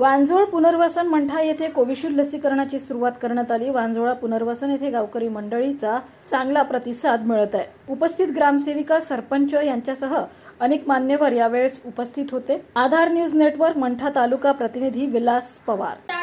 वांजोळ पुनर्वसन मंठा येथे कोविशिल्ड लसीकरणाची सुरुवात करण्यात आली वांजोळा पुनर्वसन येथे गावकरी मंडळीचा चांगला प्रतिसाद मिळत आहे उपस्थित ग्रामसेविका सरपंच यांच्यासह अनेक मान्यवर यावेळेस उपस्थित होते आधार न्यूज नेटवर्क मंठा तालुका प्रतिनिधी विलास पवार